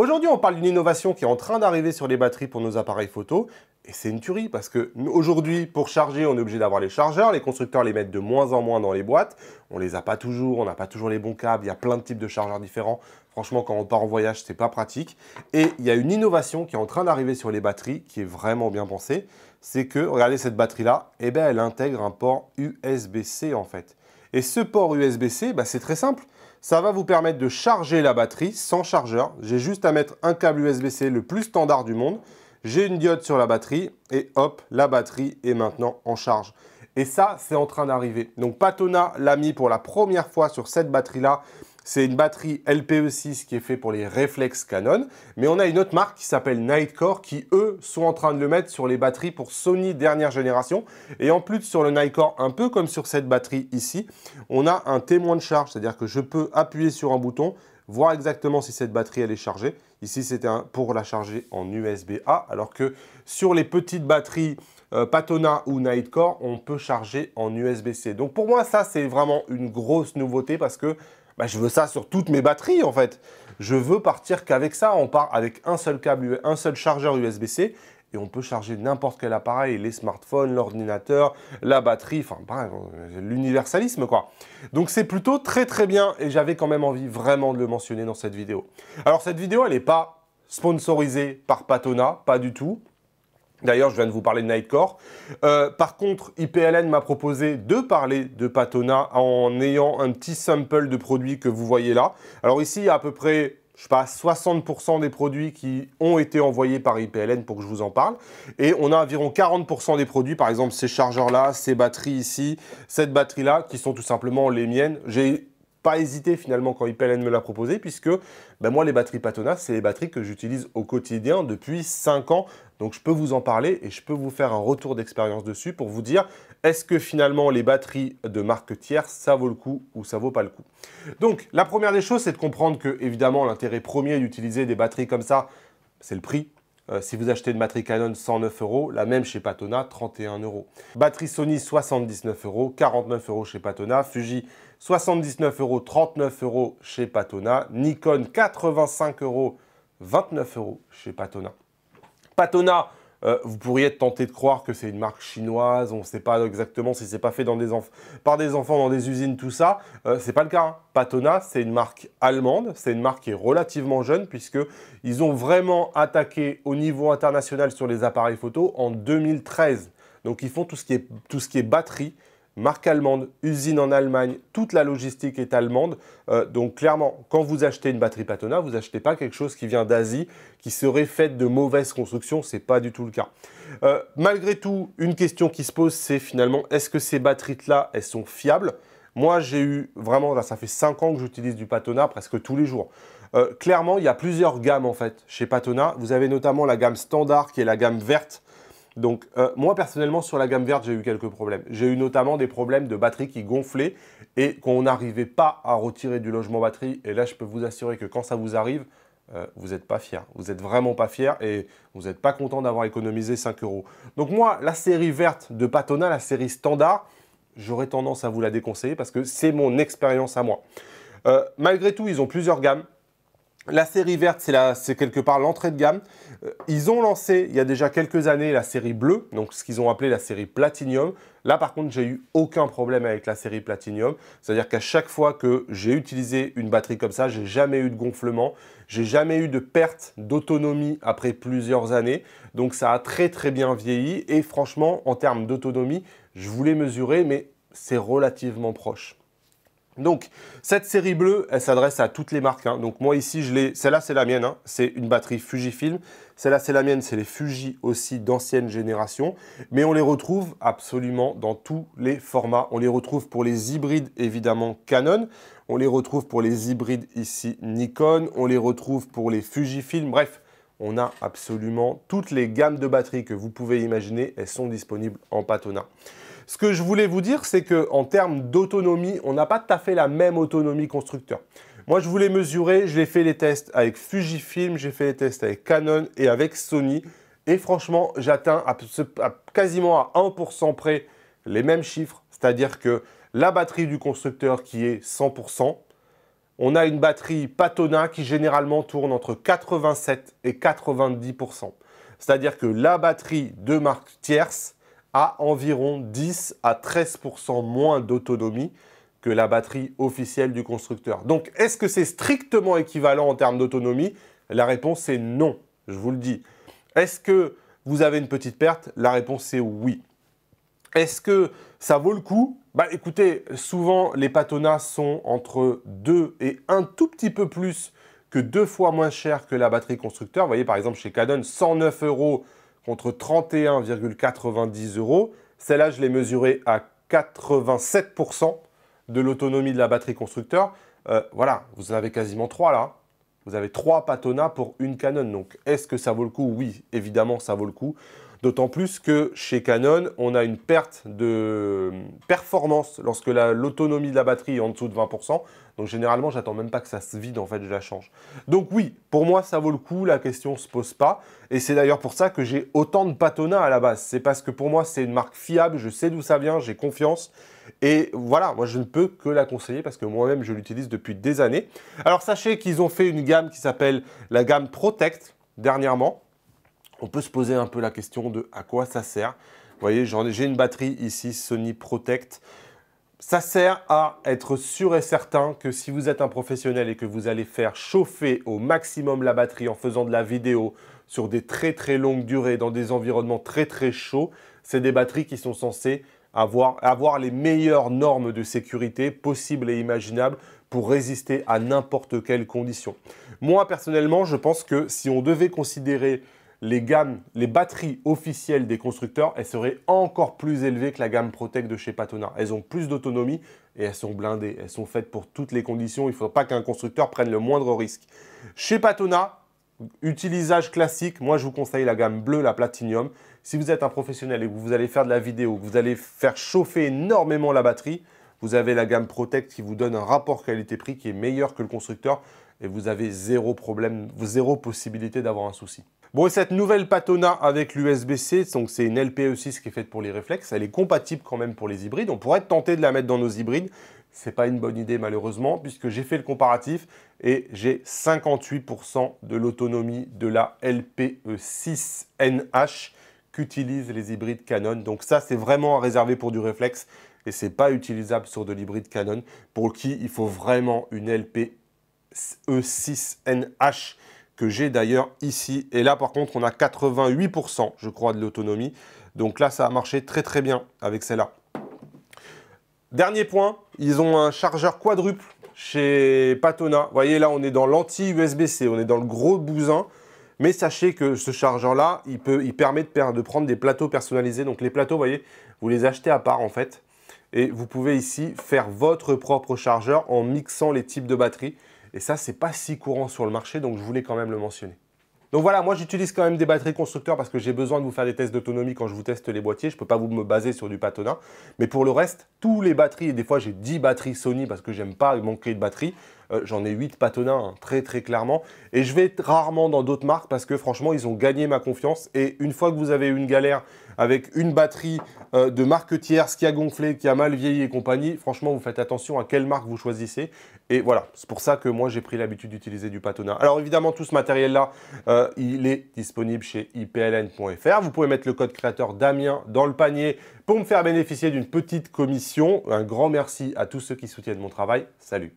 Aujourd'hui, on parle d'une innovation qui est en train d'arriver sur les batteries pour nos appareils photo. Et c'est une tuerie parce que aujourd'hui, pour charger, on est obligé d'avoir les chargeurs. Les constructeurs les mettent de moins en moins dans les boîtes. On les a pas toujours, on n'a pas toujours les bons câbles. Il y a plein de types de chargeurs différents. Franchement, quand on part en voyage, c'est pas pratique. Et il y a une innovation qui est en train d'arriver sur les batteries qui est vraiment bien pensée. C'est que, regardez cette batterie-là, eh ben, elle intègre un port USB-C en fait. Et ce port USB-C, bah, c'est très simple. Ça va vous permettre de charger la batterie sans chargeur. J'ai juste à mettre un câble USB-C le plus standard du monde. J'ai une diode sur la batterie et hop, la batterie est maintenant en charge. Et ça, c'est en train d'arriver. Donc Patona l'a mis pour la première fois sur cette batterie-là c'est une batterie LPE6 qui est faite pour les réflexes Canon. Mais on a une autre marque qui s'appelle Nightcore qui, eux, sont en train de le mettre sur les batteries pour Sony dernière génération. Et en plus, sur le Nightcore, un peu comme sur cette batterie ici, on a un témoin de charge. C'est-à-dire que je peux appuyer sur un bouton, voir exactement si cette batterie elle est chargée. Ici, c'était pour la charger en USB-A, alors que sur les petites batteries euh, Patona ou Nightcore, on peut charger en USB-C. Donc pour moi, ça, c'est vraiment une grosse nouveauté parce que bah, je veux ça sur toutes mes batteries en fait. Je veux partir qu'avec ça. On part avec un seul câble, un seul chargeur USB-C et on peut charger n'importe quel appareil, les smartphones, l'ordinateur, la batterie, enfin l'universalisme quoi. Donc c'est plutôt très très bien et j'avais quand même envie vraiment de le mentionner dans cette vidéo. Alors cette vidéo elle n'est pas sponsorisée par Patona, pas du tout. D'ailleurs, je viens de vous parler de Nightcore. Euh, par contre, IPLN m'a proposé de parler de Patona en ayant un petit sample de produits que vous voyez là. Alors ici, il y a à peu près, je sais pas, 60% des produits qui ont été envoyés par IPLN pour que je vous en parle. Et on a environ 40% des produits, par exemple ces chargeurs-là, ces batteries ici, cette batterie-là, qui sont tout simplement les miennes. J'ai pas hésiter finalement quand IPLN me l'a proposé, puisque ben moi les batteries Patona, c'est les batteries que j'utilise au quotidien depuis 5 ans. Donc je peux vous en parler et je peux vous faire un retour d'expérience dessus pour vous dire est-ce que finalement les batteries de marque tiers, ça vaut le coup ou ça vaut pas le coup. Donc la première des choses, c'est de comprendre que évidemment l'intérêt premier d'utiliser des batteries comme ça, c'est le prix euh, si vous achetez une batterie Canon 109 euros, la même chez Patona 31 euros. Batterie Sony 79 euros, 49 euros chez Patona, Fuji 79 euros, 39 euros chez Patona, Nikon 85 euros, 29 euros chez Patona. Patona euh, vous pourriez être tenté de croire que c'est une marque chinoise, on ne sait pas exactement si c'est pas fait par des enfants dans des usines, tout ça. Euh, ce n'est pas le cas. Hein. Patona, c'est une marque allemande, c'est une marque qui est relativement jeune puisque ils ont vraiment attaqué au niveau international sur les appareils photo en 2013. Donc ils font tout ce qui est batterie, marque allemande, usine en Allemagne, toute la logistique est allemande. Euh, donc clairement, quand vous achetez une batterie Patona, vous n'achetez pas quelque chose qui vient d'Asie, qui serait faite de mauvaise construction, n'est pas du tout le cas. Euh, malgré tout, une question qui se pose, c'est finalement, est-ce que ces batteries-là, elles sont fiables moi, j'ai eu vraiment, ça fait 5 ans que j'utilise du Patona presque tous les jours. Euh, clairement, il y a plusieurs gammes en fait chez Patona. Vous avez notamment la gamme standard qui est la gamme verte donc euh, moi personnellement sur la gamme verte j'ai eu quelques problèmes. J'ai eu notamment des problèmes de batterie qui gonflaient et qu'on n'arrivait pas à retirer du logement batterie. Et là je peux vous assurer que quand ça vous arrive, euh, vous n'êtes pas fier. Vous n'êtes vraiment pas fier et vous n'êtes pas content d'avoir économisé 5 euros. Donc moi la série verte de Patona, la série standard, j'aurais tendance à vous la déconseiller parce que c'est mon expérience à moi. Euh, malgré tout ils ont plusieurs gammes. La série verte, c'est quelque part l'entrée de gamme. Euh, ils ont lancé il y a déjà quelques années la série bleue, donc ce qu'ils ont appelé la série Platinum. Là, par contre, j'ai eu aucun problème avec la série Platinum. C'est-à-dire qu'à chaque fois que j'ai utilisé une batterie comme ça, j'ai jamais eu de gonflement, j'ai jamais eu de perte d'autonomie après plusieurs années. Donc ça a très très bien vieilli et franchement, en termes d'autonomie, je voulais mesurer, mais c'est relativement proche. Donc, cette série bleue, elle s'adresse à toutes les marques. Hein. Donc, moi ici, je Celle-là, c'est la mienne. Hein. C'est une batterie Fujifilm. Celle-là, c'est la mienne. C'est les Fuji aussi d'ancienne génération. Mais on les retrouve absolument dans tous les formats. On les retrouve pour les hybrides, évidemment, Canon. On les retrouve pour les hybrides ici, Nikon. On les retrouve pour les Fujifilm. Bref, on a absolument toutes les gammes de batteries que vous pouvez imaginer. Elles sont disponibles en patona. Ce que je voulais vous dire, c'est qu'en termes d'autonomie, on n'a pas tout à fait la même autonomie constructeur. Moi, je voulais mesurer, Je l'ai fait les tests avec Fujifilm, j'ai fait les tests avec Canon et avec Sony. Et franchement, j'atteins à, à, quasiment à 1% près les mêmes chiffres, c'est-à-dire que la batterie du constructeur qui est 100%, on a une batterie Patona qui généralement tourne entre 87 et 90%. C'est-à-dire que la batterie de marque tierce à environ 10 à 13% moins d'autonomie que la batterie officielle du constructeur. Donc, est-ce que c'est strictement équivalent en termes d'autonomie La réponse est non, je vous le dis. Est-ce que vous avez une petite perte La réponse est oui. Est-ce que ça vaut le coup Bah écoutez, souvent les patonas sont entre 2 et un tout petit peu plus que deux fois moins cher que la batterie constructeur. Vous voyez par exemple chez Canon, 109 euros contre 31,90 euros. Celle-là, je l'ai mesurée à 87% de l'autonomie de la batterie constructeur. Euh, voilà, vous avez quasiment trois, là. Vous avez trois Patona pour une Canon. Donc, est-ce que ça vaut le coup Oui, évidemment, ça vaut le coup. D'autant plus que chez Canon, on a une perte de performance lorsque l'autonomie de la batterie est en dessous de 20%. Donc généralement, j'attends même pas que ça se vide, en fait, je la change. Donc oui, pour moi, ça vaut le coup, la question se pose pas. Et c'est d'ailleurs pour ça que j'ai autant de Patona à la base. C'est parce que pour moi, c'est une marque fiable, je sais d'où ça vient, j'ai confiance. Et voilà, moi je ne peux que la conseiller parce que moi-même je l'utilise depuis des années. Alors sachez qu'ils ont fait une gamme qui s'appelle la gamme Protect dernièrement on peut se poser un peu la question de à quoi ça sert. Vous voyez, j'ai une batterie ici Sony Protect. Ça sert à être sûr et certain que si vous êtes un professionnel et que vous allez faire chauffer au maximum la batterie en faisant de la vidéo sur des très très longues durées dans des environnements très très chauds, c'est des batteries qui sont censées avoir, avoir les meilleures normes de sécurité possibles et imaginables pour résister à n'importe quelle condition. Moi personnellement, je pense que si on devait considérer les gammes, les batteries officielles des constructeurs, elles seraient encore plus élevées que la gamme Protect de chez Patona. Elles ont plus d'autonomie et elles sont blindées. Elles sont faites pour toutes les conditions. Il ne faut pas qu'un constructeur prenne le moindre risque. Chez Patona, utilisage classique, moi je vous conseille la gamme bleue, la Platinum. Si vous êtes un professionnel et que vous allez faire de la vidéo, que vous allez faire chauffer énormément la batterie, vous avez la gamme Protect qui vous donne un rapport qualité-prix qui est meilleur que le constructeur et vous avez zéro problème, zéro possibilité d'avoir un souci. Bon, cette nouvelle Patona avec l'USB-C, donc c'est une LPE6 qui est faite pour les réflexes, elle est compatible quand même pour les hybrides. On pourrait tenter de la mettre dans nos hybrides. C'est pas une bonne idée malheureusement, puisque j'ai fait le comparatif et j'ai 58% de l'autonomie de la LPE6NH qu'utilisent les hybrides Canon. Donc ça, c'est vraiment à réserver pour du réflexe et c'est pas utilisable sur de l'hybride Canon pour qui il faut vraiment une LPE E6NH que j'ai d'ailleurs ici. Et là, par contre, on a 88%, je crois, de l'autonomie. Donc là, ça a marché très très bien avec celle-là. Dernier point, ils ont un chargeur quadruple chez Patona. Vous voyez, là, on est dans l'anti-USB-C, on est dans le gros bousin. Mais sachez que ce chargeur-là, il, peut, il permet de, de, prendre des plateaux personnalisés. Donc les plateaux, voyez, vous les achetez à part en fait. Et vous pouvez ici faire votre propre chargeur en mixant les types de batteries. Et ça, c'est pas si courant sur le marché, donc je voulais quand même le mentionner. Donc voilà, moi j'utilise quand même des batteries constructeurs parce que j'ai besoin de vous faire des tests d'autonomie quand je vous teste les boîtiers. Je ne peux pas vous me baser sur du patonin. Mais pour le reste, tous les batteries, et des fois j'ai 10 batteries Sony parce que j'aime pas manquer de batterie. Euh, j'en ai 8 patonins, hein, très très clairement. Et je vais rarement dans d'autres marques parce que franchement, ils ont gagné ma confiance. Et une fois que vous avez eu une galère avec une batterie euh, de marque tierce qui a gonflé, qui a mal vieilli et compagnie, franchement, vous faites attention à quelle marque vous choisissez. Et voilà, c'est pour ça que moi, j'ai pris l'habitude d'utiliser du Patona. Alors évidemment, tout ce matériel-là, euh, il est disponible chez ipln.fr. Vous pouvez mettre le code créateur Damien dans le panier pour me faire bénéficier d'une petite commission. Un grand merci à tous ceux qui soutiennent mon travail. Salut